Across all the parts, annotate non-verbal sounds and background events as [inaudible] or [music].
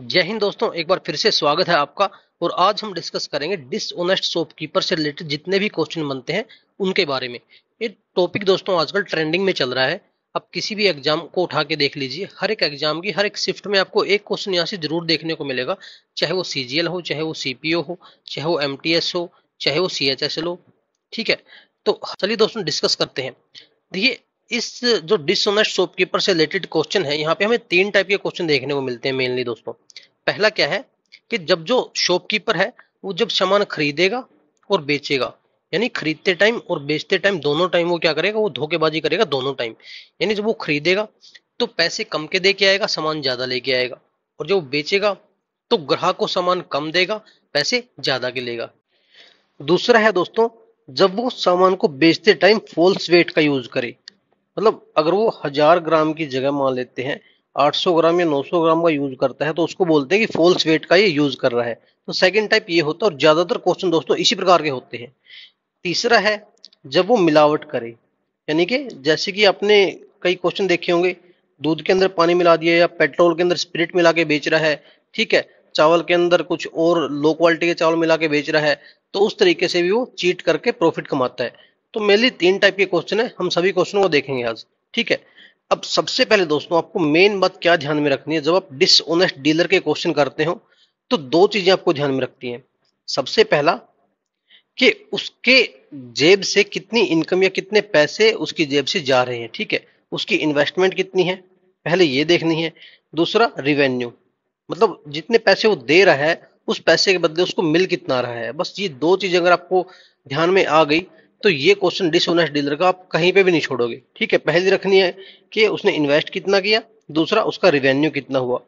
जय हिंद दोस्तों एक बार फिर से स्वागत है आपका और आज हम डिस्कस करेंगे डिसऑनेस्ट शॉपकीपर से रिलेटेड जितने भी क्वेश्चन बनते हैं उनके बारे में ये टॉपिक दोस्तों आजकल ट्रेंडिंग में चल रहा है आप किसी भी एग्जाम को उठा के देख लीजिए हर एक एग्जाम की हर एक शिफ्ट में आपको एक क्वेश्चन यहाँ से जरूर देखने को मिलेगा चाहे वो सी हो चाहे वो सी हो चाहे वो एम हो चाहे वो सी हो ठीक है तो चलिए दोस्तों डिस्कस करते हैं देखिए इस जो डिसोनेस्ट शॉपकीपर से रिलेटेड क्वेश्चन है यहाँ पे हमें तीन टाइप के क्वेश्चन देखने को मिलते हैं मेनली दोस्तों पहला क्या है कि जब जो शॉपकीपर है वो जब सामान खरीदेगा और बेचेगा यानी खरीदते टाइम और बेचते टाइम दोनों टाइम वो क्या करेगा वो धोखेबाजी करेगा दोनों टाइम यानी जब वो खरीदेगा तो पैसे कम के दे के आएगा सामान ज्यादा लेके आएगा और जब वो बेचेगा तो ग्राहक को सामान कम देगा पैसे ज्यादा के लेगा दूसरा है दोस्तों जब वो सामान को बेचते टाइम फॉल्स वेट का यूज करे मतलब अगर वो हजार ग्राम की जगह मान लेते हैं 800 ग्राम या 900 ग्राम का यूज करता है तो उसको बोलते हैं कि फॉल्स वेट का ये यूज कर रहा है तो सेकंड टाइप ये होता है और ज्यादातर क्वेश्चन दोस्तों इसी प्रकार के होते हैं तीसरा है जब वो मिलावट करे यानी कि जैसे कि आपने कई क्वेश्चन देखे होंगे दूध के अंदर पानी मिला दिया या पेट्रोल के अंदर स्प्रिट मिला के बेच रहा है ठीक है चावल के अंदर कुछ और लो क्वालिटी के चावल मिला के बेच रहा है तो उस तरीके से भी वो चीट करके प्रॉफिट कमाता है तो मेनली तीन टाइप के क्वेश्चन है हम सभी क्वेश्चनों को देखेंगे आज ठीक है अब सबसे पहले दोस्तों आपको मेन बात क्या ध्यान में रखनी है जब आप डिसऑनेस्ट डीलर के क्वेश्चन करते हो तो दो चीजें आपको ध्यान में रखती हैं सबसे पहला कि उसके जेब से कितनी इनकम या कितने पैसे उसकी जेब से जा रहे हैं ठीक है उसकी इन्वेस्टमेंट कितनी है पहले ये देखनी है दूसरा रिवेन्यू मतलब जितने पैसे वो दे रहा है उस पैसे के बदले उसको मिल कितना रहा है बस ये दो चीज अगर आपको ध्यान में आ गई तो ये क्वेश्चन डिसऑनेस्ट डीलर का आप कहीं पे भी नहीं छोड़ोगे ठीक है पहली रखनी है कि उसने इन्वेस्ट कितना किया दूसरा उसका रिवेन्यू कितना हुआ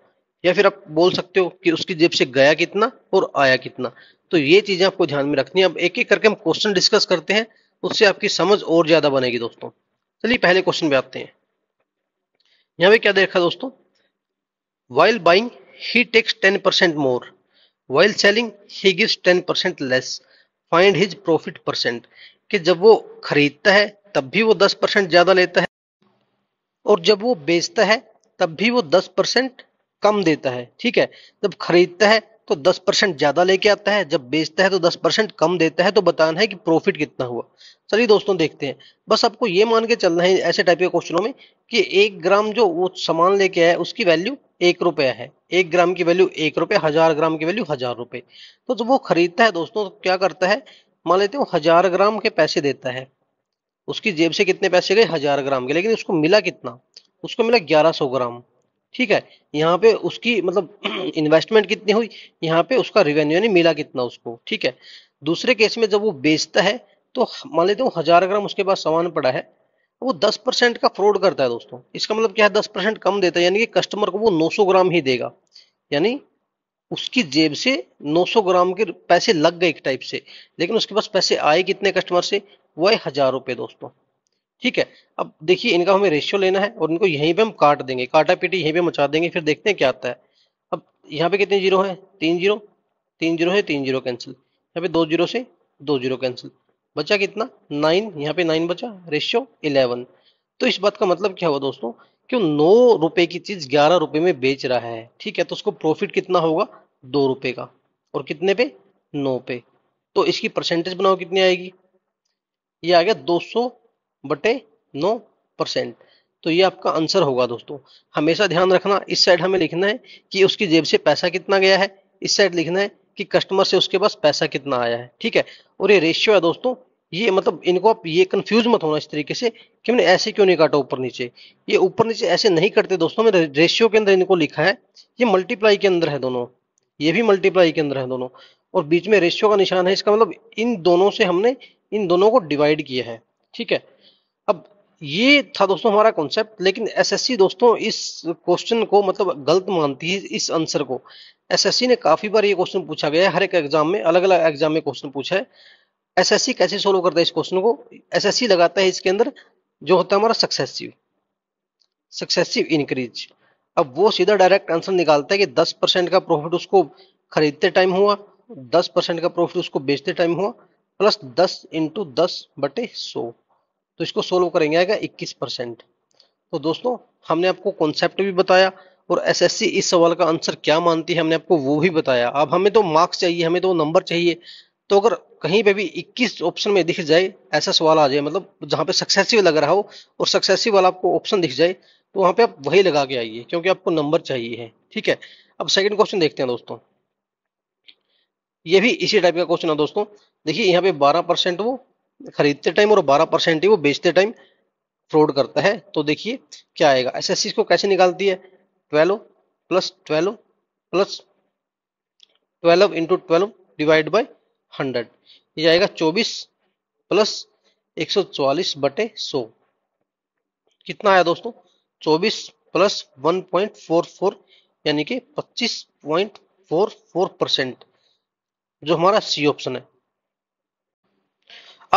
या फिर आप बोल सकते हो कि उसकी जेब से गया कितना और आया कितना तो ये चीजें आपको ध्यान में रखनी है अब एक एक करके हम क्वेश्चन डिस्कस करते हैं उससे आपकी समझ और ज्यादा बनेगी दोस्तों चलिए पहले क्वेश्चन पे आते हैं यहाँ पे क्या देखा दोस्तों while buying he takes ten percent more while selling he gives ten percent less find his profit percent कि जब वो खरीदता है तब भी वो दस परसेंट ज्यादा लेता है और जब वो बेचता है तब भी वो दस परसेंट कम देता है ठीक है जब खरीदता है तो दस परसेंट ज्यादा लेके आता है जब बेचता है तो दस परसेंट कम देता है तो बताना है कि प्रॉफिट कितना हुआ चलिए दोस्तों देखते हैं बस आपको ये मान के चलना है ऐसे टाइप के क्वेश्चनों में कि एक ग्राम जो वो सामान लेके आया उसकी वैल्यू एक रुपया है एक ग्राम की वैल्यू एक रुपये हजार ग्राम की वैल्यू हजार रुपये तो जब वो खरीदता है दोस्तों तो क्या करता है मान लेते हो हजार ग्राम के पैसे देता है उसकी जेब से कितने पैसे गए हजार ग्राम के लेकिन उसको मिला कितना उसको मिला ग्यारह सौ ग्राम ठीक है यहाँ पे उसकी मतलब इन्वेस्टमेंट [clears throat] कितनी हुई यहाँ पे उसका रिवेन्यू यानी मिला कितना उसको ठीक है दूसरे केस में जब वो बेचता है तो मान लेते हो हजार ग्राम उसके पास सामान पड़ा है वो दस परसेंट का फ्रॉड करता है दोस्तों इसका मतलब क्या है दस परसेंट कम देता है यानी कि कस्टमर को वो नौ सौ ग्राम ही देगा यानी उसकी जेब से 900 ग्राम के पैसे लग गए एक टाइप से लेकिन उसके पास पैसे आए कितने कस्टमर से वो आए हजार रुपए दोस्तों ठीक है अब देखिए इनका हमें रेशियो लेना है और इनको यहीं पे हम काट देंगे काटा पीटी यहीं पे मचा देंगे फिर देखते हैं क्या आता है अब यहाँ पे कितने जीरो है तीन जीरो तीन जीरो है तीन जीरो कैंसिल यहाँ पे दो जीरो से दो जीरो कैंसिल बचा कितना नाइन यहाँ पे नाइन बचा रेशियो इलेवन तो इस बात का मतलब क्या हुआ दोस्तों क्यों नौ रुपए की चीज ग्यारह रुपए में बेच रहा है ठीक है तो उसको प्रॉफिट कितना होगा दो रुपए का और कितने पे नौ पे तो इसकी परसेंटेज बनाओ कितनी आएगी ये आ गया दो सौ बटे नौ परसेंट तो ये आपका आंसर होगा दोस्तों हमेशा ध्यान रखना इस साइड हमें लिखना है कि उसकी जेब से पैसा कितना गया है इस साइड लिखना है कि कस्टमर से उसके पास पैसा कितना आया है ठीक है और ये रेशियो है दोस्तों ये मतलब इनको आप ये कंफ्यूज मत होना इस तरीके से कि मैंने ऐसे क्यों नहीं काटा ऊपर नीचे ये ऊपर नीचे ऐसे नहीं करते दोस्तों मैंने रेशियो के अंदर इनको लिखा है ये मल्टीप्लाई के अंदर है दोनों ये भी मल्टीप्लाई के अंदर है दोनों और बीच में रेशियो का निशान है इसका मतलब इन दोनों से हमने इन दोनों को डिवाइड किया है ठीक है अब ये था दोस्तों हमारा कॉन्सेप्ट लेकिन एसएससी दोस्तों इस क्वेश्चन को मतलब गलत मानती है इस आंसर को एसएससी ने काफी बार ये क्वेश्चन पूछा गया है हर एक एग्जाम में अलग अलग एग्जाम में क्वेश्चन पूछा है एसएससी कैसे सोल्व करता है इस क्वेश्चन को एसएससी लगाता है इसके अंदर जो होता है हमारा सक्सेसिव सक्सेसिव इंक्रीज अब वो सीधा डायरेक्ट आंसर निकालता है कि दस परसेंट का प्रॉफिट उसको खरीदते टाइम हुआ दस परसेंट का प्रॉफिट उसको बेचते टाइम हुआ प्लस दस इंटू दस बटे सो तो इसको सोल्व करेंगे आएगा इक्कीस परसेंट तो दोस्तों हमने आपको कॉन्सेप्ट भी बताया और एसएससी इस सवाल का आंसर क्या मानती है हमने आपको वो भी बताया अब हमें तो मार्क्स चाहिए हमें तो नंबर चाहिए तो अगर कहीं पे भी 21 ऑप्शन में दिख जाए ऐसा सवाल आ जाए मतलब जहाँ पे सक्सेसिव लग रहा हो और सक्सेसिव वाला आपको ऑप्शन दिख जाए तो वहाँ पे आप वही लगा के आइए क्योंकि आपको नंबर चाहिए है ठीक है अब सेकंड क्वेश्चन देखते हैं दोस्तों ये भी इसी टाइप का क्वेश्चन है दोस्तों देखिए यहाँ पे 12 परसेंट वो खरीदते टाइम और 12 परसेंट ही वो बेचते टाइम फ्रॉड करता है तो देखिए क्या आएगा एस एस को कैसे निकालती है twelve plus twelve plus twelve into twelve divide by hundred ये आएगा चौबीस प्लस एक सौ चौवालीस बटे सौ कितना आया दोस्तों 24 प्लस 1.44 यानी कि 25.44 परसेंट जो हमारा सी ऑप्शन है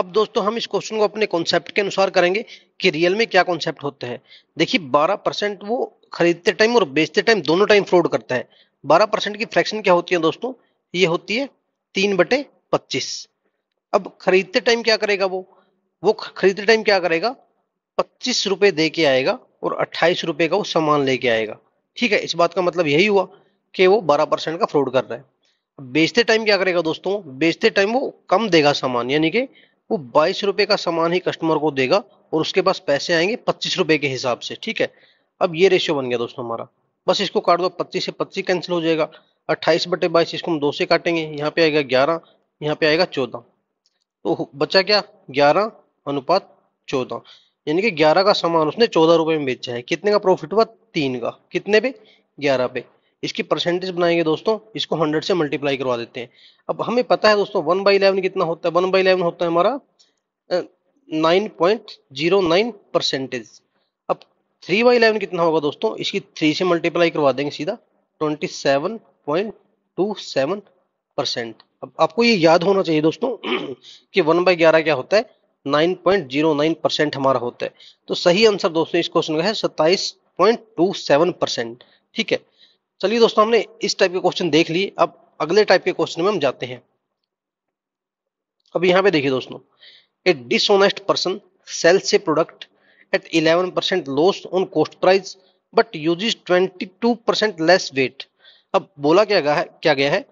अब दोस्तों हम इस क्वेश्चन को अपने कॉन्सेप्ट के अनुसार करेंगे कि रियल में क्या कॉन्सेप्ट होते हैं देखिए 12 परसेंट वो खरीदते टाइम और बेचते टाइम दोनों टाइम फ्रॉड करता है 12 परसेंट की फ्रैक्शन क्या होती है दोस्तों ये होती है तीन बटे पच्चीस अब खरीदते टाइम क्या करेगा वो वो खरीदते टाइम क्या करेगा पच्चीस रुपए दे के आएगा और अट्ठाईस रुपये का वो सामान लेके आएगा ठीक है इस बात का मतलब यही हुआ कि वो बारह परसेंट का फ्रॉड कर रहा है बेचते टाइम क्या करेगा दोस्तों बेचते टाइम वो कम देगा सामान यानी कि वो बाईस रुपये का सामान ही कस्टमर को देगा और उसके पास पैसे आएंगे पच्चीस रुपये के हिसाब से ठीक है अब ये रेशियो बन गया दोस्तों हमारा बस इसको काट दो पच्चीस से पच्चीस कैंसिल हो जाएगा अट्ठाईस बटे बाईस इसको हम दो से काटेंगे यहाँ पे आएगा ग्यारह यहाँ पे आएगा चौदह तो बचा क्या ग्यारह अनुपात चौदह यानी कि ग्यारह का सामान उसने चौदह रुपए में बेचा है कितने का प्रॉफिट हुआ तीन का कितने पे ग्यारह पे इसकी परसेंटेज बनाएंगे दोस्तों इसको हंड्रेड से मल्टीप्लाई करवा देते हैं अब हमें पता है दोस्तों वन बाई इलेवन कितना होता है वन बाई इलेवन होता है हमारा nine point zero nine percentage अब थ्री बाई इलेवन कितना होगा दोस्तों इसकी थ्री से मल्टीप्लाई करवा देंगे सीधा twenty seven point two seven percent अब आपको ये याद होना चाहिए दोस्तों [clears throat] कि वन बाई ग्यारह क्या होता है 9.09 परसेंट हमारा होता है तो सही आंसर दोस्तों इस क्वेश्चन का है 27.27 परसेंट ठीक है चलिए दोस्तों हमने इस टाइप के क्वेश्चन देख लिए अब अगले टाइप के क्वेश्चन में हम जाते हैं अब यहाँ पे देखिए दोस्तों a dishonest person sells a product at eleven percent loss on cost price but uses 22 percent less weight अब बोला क्या गया है क्या गया है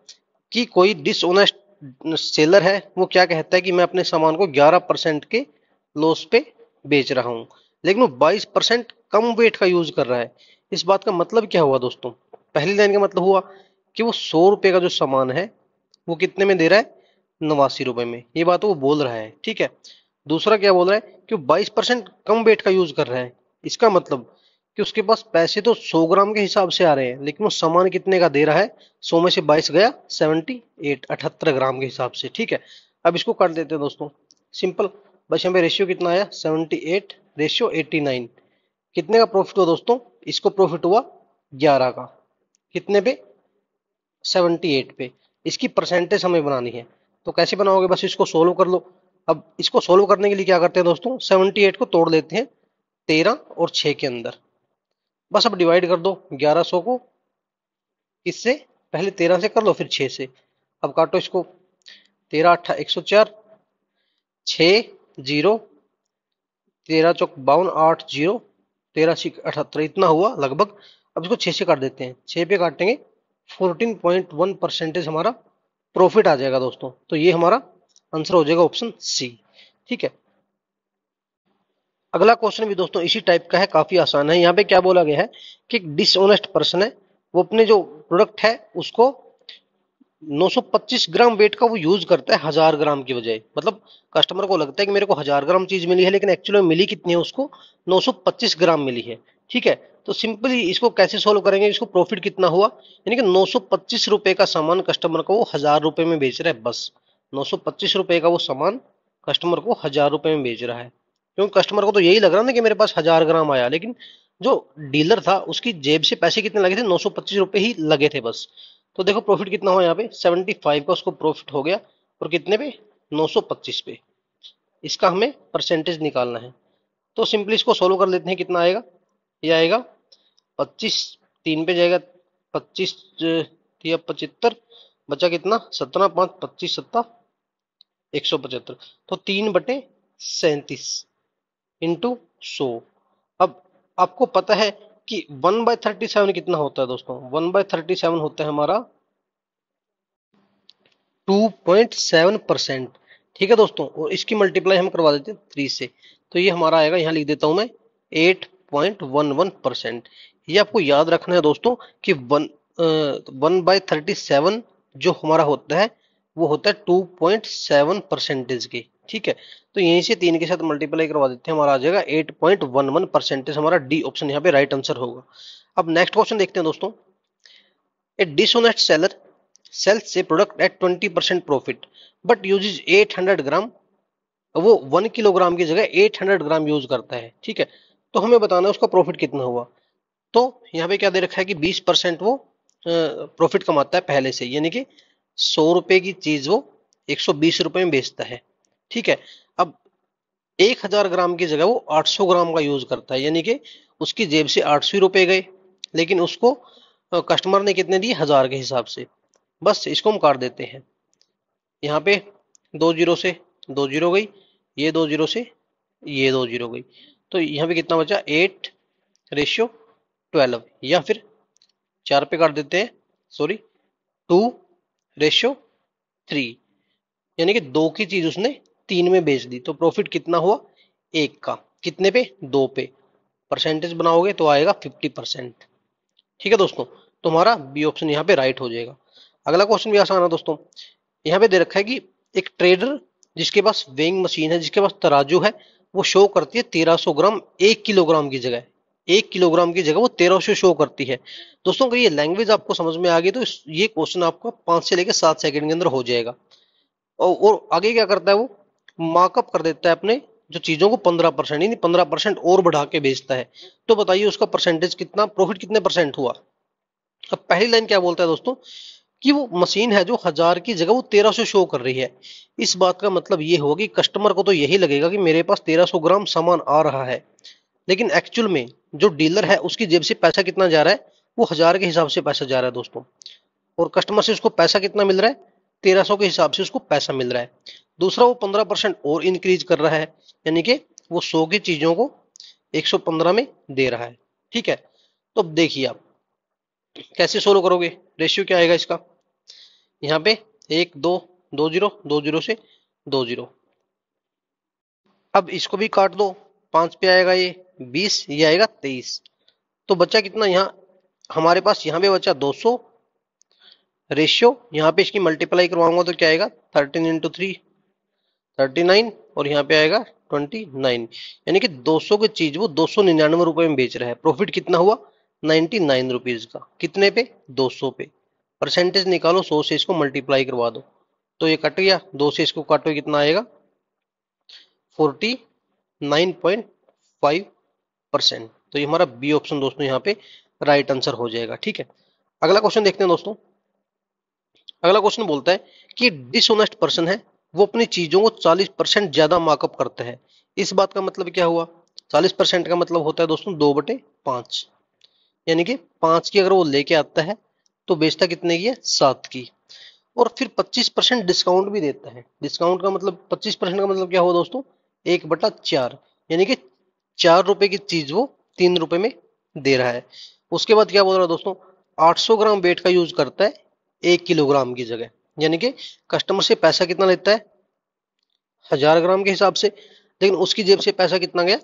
कि कोई डिसऑनेस्ट सेलर है वो क्या कहता है कि मैं अपने सामान को 11 परसेंट के लॉस पे बेच रहा हूँ लेकिन वो 22 परसेंट कम वेट का यूज कर रहा है इस बात का मतलब क्या हुआ दोस्तों पहली लाइन का मतलब हुआ कि वो सौ रुपये का जो सामान है वो कितने में दे रहा है नवासी रुपये में ये बात वो बोल रहा है ठीक है दूसरा क्या बोल रहा है कि वो बाईस परसेंट कम वेट का यूज कर रहा है इसका मतलब कि उसके पास पैसे तो 100 ग्राम के हिसाब से आ रहे हैं लेकिन वो सामान कितने का दे रहा है 100 में से 22 गया 78 अठहत्तर ग्राम के हिसाब से ठीक है अब इसको कर देते हैं दोस्तों सिंपल बस यहाँ पे रेशियो कितना आया 78 रेशियो 89 कितने का प्रॉफिट हुआ दोस्तों इसको प्रॉफिट हुआ 11 का कितने पे 78 पे इसकी परसेंटेज हमें बनानी है तो कैसे बनाओगे बस इसको सोल्व कर लो अब इसको सोल्व करने के लिए क्या करते हैं दोस्तों 78 को तोड़ लेते हैं 13 और 6 के अंदर बस अब डिवाइड कर दो 1100 को इससे पहले 13 से कर लो फिर 6 से अब काटो इसको 13 अट्ठा एक सौ चार छ जीरो तेरह चौक बावन आठ जीरो तेरह छिक अठहत्तर इतना हुआ लगभग अब इसको छः से काट देते हैं छः पे काटेंगे फोर्टीन पॉइंट वन परसेंटेज हमारा प्रॉफिट आ जाएगा दोस्तों तो ये हमारा आंसर हो जाएगा ऑप्शन सी ठीक है अगला क्वेश्चन भी दोस्तों इसी टाइप का है काफी आसान है यहाँ पे क्या बोला गया है कि डिसऑनेस्ट पर्सन है वो अपने जो प्रोडक्ट है उसको 925 ग्राम वेट का वो यूज करता है हजार ग्राम की बजाय मतलब कस्टमर को लगता है कि मेरे को हजार ग्राम चीज मिली है लेकिन एक्चुअली मिली कितनी है उसको 925 ग्राम मिली है ठीक है तो सिंपली इसको कैसे सोल्व करेंगे इसको प्रॉफिट कितना हुआ यानी कि नौ रुपए का सामान कस्टमर को वो हजार रुपए में बेच रहा है बस नौ रुपए का वो सामान कस्टमर को हजार रुपए में बेच रहा है क्योंकि कस्टमर को तो यही लग रहा था कि मेरे पास हजार ग्राम आया लेकिन जो डीलर था उसकी जेब से पैसे कितने लगे थे नौ सौ पच्चीस रुपए ही लगे थे बस तो देखो प्रॉफिट कितना हुआ यहाँ पे सेवेंटी फाइव का उसको प्रॉफिट हो गया और कितने पे नौ सौ पच्चीस पे इसका हमें परसेंटेज निकालना है तो सिंपली इसको सोल्व कर लेते हैं कितना आएगा ये आएगा पच्चीस तीन पे जाएगा पच्चीस या पचहत्तर बचा कितना सत्रह पाँच पच्चीस सत्ता एक सौ पचहत्तर तो तीन बटे सैंतीस इंटू सो अब आपको पता है कि वन बाय थर्टी सेवन कितना होता है दोस्तों वन बाय थर्टी सेवन होता है हमारा टू पॉइंट सेवन परसेंट ठीक है दोस्तों और इसकी मल्टीप्लाई हम करवा देते हैं थ्री से तो ये हमारा आएगा यहाँ लिख देता हूं मैं eight point one one percent ये आपको याद रखना है दोस्तों कि one one by thirty seven जो हमारा होता है वो होता है टू पॉइंट सेवन परसेंटेज के ठीक है तो यहीं से तीन के साथ मल्टीप्लाई करवा देते हैं हमारा आ जाएगा 8.11 परसेंटेज हमारा डी ऑप्शन यहाँ पे राइट आंसर होगा अब नेक्स्ट क्वेश्चन देखते हैं दोस्तों ए डिसोनेस्ट सेलर सेल्स से product at twenty percent profit but uses 800 gram वो वन किलोग्राम की जगह 800 ग्राम यूज करता है ठीक है तो हमें बताना है उसका प्रॉफिट कितना हुआ तो यहाँ पे क्या दे रखा है कि 20 परसेंट वो प्रॉफिट कमाता है पहले से यानी कि सौ रुपए की चीज़ वो एक सौ बीस रुपये में बेचता है ठीक है अब 1000 ग्राम की जगह वो 800 ग्राम का यूज करता है यानी कि उसकी जेब से आठ सौ रुपए गए लेकिन उसको कस्टमर ने कितने दिए हजार के हिसाब से बस इसको हम काट देते हैं यहाँ पे दो जीरो से दो जीरो गई ये दो जीरो से ये दो जीरो गई तो यहाँ पे कितना बचा एट रेशियो ट्वेल्व या फिर चार पे काट देते हैं सॉरी टू रेशियो थ्री यानी कि दो की चीज उसने तीन में बेच दी तो प्रॉफिट कितना हुआ एक का कितने पे दो पे परसेंटेज बनाओगे तो आएगा फिफ्टी परसेंट ठीक है दोस्तों तुम्हारा बी ऑप्शन यहाँ पे राइट हो जाएगा अगला क्वेश्चन भी आसान है दोस्तों यहाँ पे दे रखा है कि एक ट्रेडर जिसके पास वेइंग मशीन है जिसके पास तराजू है वो शो करती है 1300 ग्राम एक किलोग्राम की जगह एक किलोग्राम की जगह वो 1300 शो करती है दोस्तों अगर ये लैंग्वेज आपको समझ में आ गई तो ये क्वेश्चन आपका पांच से लेकर सात सेकंड के अंदर हो जाएगा और आगे क्या करता है वो मार्कअप कर देता है अपने जो चीजों को पंद्रह परसेंट यानी पंद्रह परसेंट और बढ़ा के बेचता है तो बताइए उसका परसेंटेज कितना प्रॉफिट कितने परसेंट हुआ अब पहली लाइन क्या बोलता है दोस्तों कि वो मशीन है जो हजार की जगह वो तेरह सौ शो कर रही है इस बात का मतलब ये होगा कि कस्टमर को तो यही लगेगा कि मेरे पास तेरह सौ ग्राम सामान आ रहा है लेकिन एक्चुअल में जो डीलर है उसकी जेब से पैसा कितना जा रहा है वो हजार के हिसाब से पैसा जा रहा है दोस्तों और कस्टमर से उसको पैसा कितना मिल रहा है तेरह सौ के हिसाब से उसको पैसा मिल रहा है दूसरा वो पंद्रह परसेंट और इंक्रीज कर रहा है यानी कि वो सो की चीजों को एक सौ पंद्रह में दे रहा है ठीक है तो देखिए आप कैसे सोलो करोगे रेशियो क्या आएगा इसका यहाँ पे एक दो दो जीरो दो जीरो से दो जीरो अब इसको भी काट दो पांच पे आएगा ये बीस ये आएगा तेईस तो बच्चा कितना यहाँ हमारे पास यहाँ पे बच्चा दो सौ रेशियो यहाँ पे इसकी मल्टीप्लाई करवाऊंगा तो क्या आएगा thirteen into three thirty nine और यहाँ पे आएगा ट्वेंटी नाइन यानी कि दो सौ की चीज वो दो सौ निन्यानवे रुपए में बेच रहा है प्रॉफिट कितना हुआ 99 नाइन रुपीज का कितने पे दो पे परसेंटेज निकालो 100 से इसको मल्टीप्लाई करवा दो तो ये कट गया दो से इसको काटो कितना आएगा forty nine point five percent तो ये हमारा बी ऑप्शन दोस्तों यहाँ पे राइट आंसर हो जाएगा ठीक है अगला क्वेश्चन देखते हैं दोस्तों अगला क्वेश्चन बोलता है कि डिसोनेस्ट पर्सन है वो अपनी चीजों को 40 परसेंट ज्यादा मार्कअप करते हैं इस बात का मतलब क्या हुआ 40 परसेंट का मतलब होता है दोस्तों दो बटे पांच यानी कि पांच की अगर वो लेके आता है तो बेचता कितने की है सात की और फिर 25 परसेंट डिस्काउंट भी देता है डिस्काउंट का मतलब 25 परसेंट का मतलब क्या हुआ दोस्तों एक बटा चार यानी कि चार रुपए की चीज वो तीन रुपए में दे रहा है उसके बाद क्या बोल रहा है दोस्तों 800 ग्राम वेट का यूज करता है एक किलोग्राम की जगह यानी कि कस्टमर से पैसा कितना लेता है हजार ग्राम के हिसाब से लेकिन उसकी जेब से पैसा कितना गया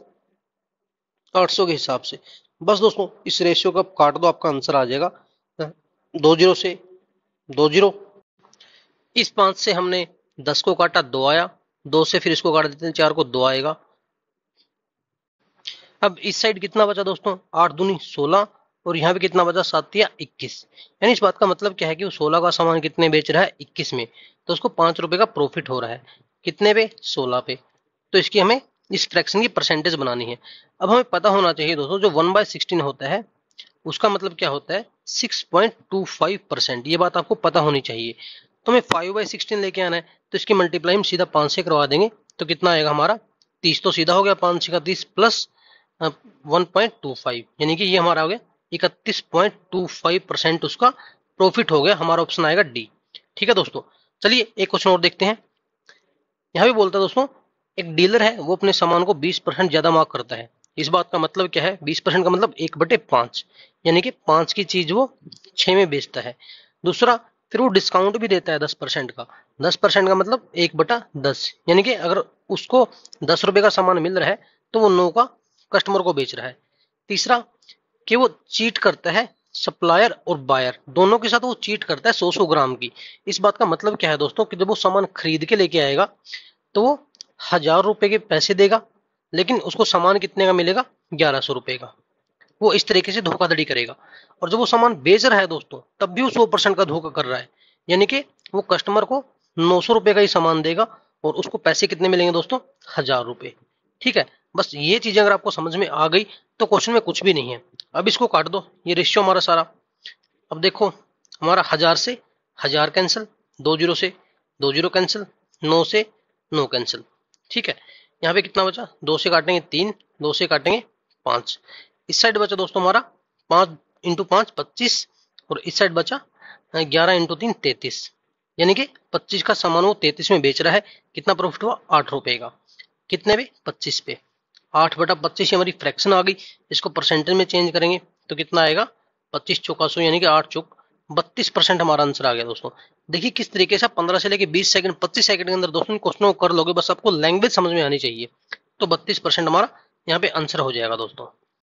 800 के हिसाब से बस दोस्तों इस रेशियो का काट दो आपका आंसर आ जाएगा दो जीरो से दो जीरो इस पांच से हमने दस को काटा दो आया दो से फिर इसको काट देते हैं चार को दो आएगा अब इस साइड कितना बचा दोस्तों आठ दूनी सोलह और यहाँ पे कितना बचा सात या इक्कीस यानी इस बात का मतलब क्या है कि वो सोलह का सामान कितने बेच रहा है इक्कीस में तो उसको पांच रुपए का प्रॉफिट हो रहा है कितने पे सोलह पे तो इसकी हमें इस फ्रैक्शन की परसेंटेज बनानी है अब हमें पता होना चाहिए दोस्तों जो वन बाय सिक्सटीन होता है उसका मतलब क्या होता है six point two five percent ये बात आपको पता होनी चाहिए तो हमें फाइव बाई सिक्सटीन लेके आना है तो इसकी मल्टीप्लाई हम सीधा पाँच से करवा देंगे तो कितना आएगा हमारा तीस तो सीधा हो गया पाँच छः का तीस plus one point two five यानी कि ये हमारा हो गया इकतीस पॉइंट टू फाइव परसेंट उसका प्रॉफिट हो गया हमारा ऑप्शन आएगा डी ठीक है दोस्तों चलिए एक क्वेश्चन और देखते हैं यहाँ भी बोलता है दोस्तों एक डीलर है वो अपने सामान को 20 परसेंट ज्यादा मार्क करता है इस बात का मतलब क्या है 20 परसेंट का मतलब एक बटे पांच यानी कि पांच की चीज वो छः में बेचता है दूसरा फिर वो डिस्काउंट भी देता है दस परसेंट का दस परसेंट का मतलब एक बटा दस यानी कि अगर उसको दस रुपए का सामान मिल रहा है तो वो नौ का कस्टमर को बेच रहा है तीसरा कि वो चीट करता है सप्लायर और बायर दोनों के साथ वो चीट करता है 100 सौ ग्राम की इस बात का मतलब क्या है दोस्तों कि जब वो सामान खरीद के लेके आएगा तो वो हजार रुपए के पैसे देगा लेकिन उसको सामान कितने का मिलेगा ग्यारह सौ रुपए का वो इस तरीके से धोखाधड़ी करेगा और जब वो सामान बेच रहा है दोस्तों तब भी वो सौ परसेंट का धोखा कर रहा है यानी कि वो कस्टमर को नौ सौ रुपए का ही सामान देगा और उसको पैसे कितने मिलेंगे दोस्तों हजार रुपए ठीक है बस ये चीजें अगर आपको समझ में आ गई तो क्वेश्चन में कुछ भी नहीं है अब इसको काट दो ये रेशियो हमारा सारा अब देखो हमारा हजार से हजार कैंसिल दो जीरो से दो जीरो कैंसिल नौ से नौ कैंसिल ठीक है यहाँ पे कितना बचा दो से काटेंगे तीन दो से काटेंगे पांच इस साइड बचा दोस्तों हमारा पांच इंटू पांच पच्चीस और इस साइड बचा ग्यारह इंटू तीन तैतीस यानी कि पच्चीस का सामान वो तैतीस में बेच रहा है कितना प्रॉफिट हुआ आठ रुपए का कितने पे पच्चीस पे आठ बटा पच्चीस हमारी फ्रैक्शन आ गई इसको परसेंटेज में चेंज करेंगे तो कितना आएगा पच्चीस चौका सौ यानी कि आठ चौक बत्तीस परसेंट हमारा आंसर आ गया दोस्तों देखिए किस तरीके से पंद्रह से लेकर बीस सेकंड पच्चीस सेकंड के अंदर दोस्तों क्वेश्चनों कर लोगे बस आपको लैंग्वेज समझ में आनी चाहिए तो बत्तीस परसेंट हमारा यहाँ पे आंसर हो जाएगा दोस्तों